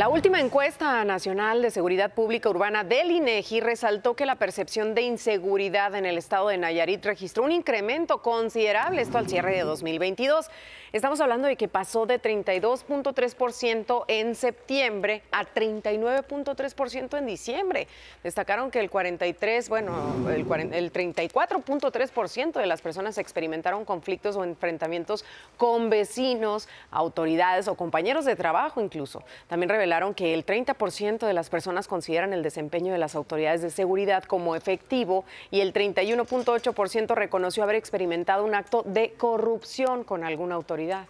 La última encuesta nacional de seguridad pública urbana del INEGI resaltó que la percepción de inseguridad en el estado de Nayarit registró un incremento considerable, esto al cierre de 2022. Estamos hablando de que pasó de 32.3% en septiembre a 39.3% en diciembre. Destacaron que el 43, bueno, el, 34.3% de las personas experimentaron conflictos o enfrentamientos con vecinos, autoridades o compañeros de trabajo incluso. También revelaron que el 30% de las personas consideran el desempeño de las autoridades de seguridad como efectivo y el 31.8% reconoció haber experimentado un acto de corrupción con alguna autoridad.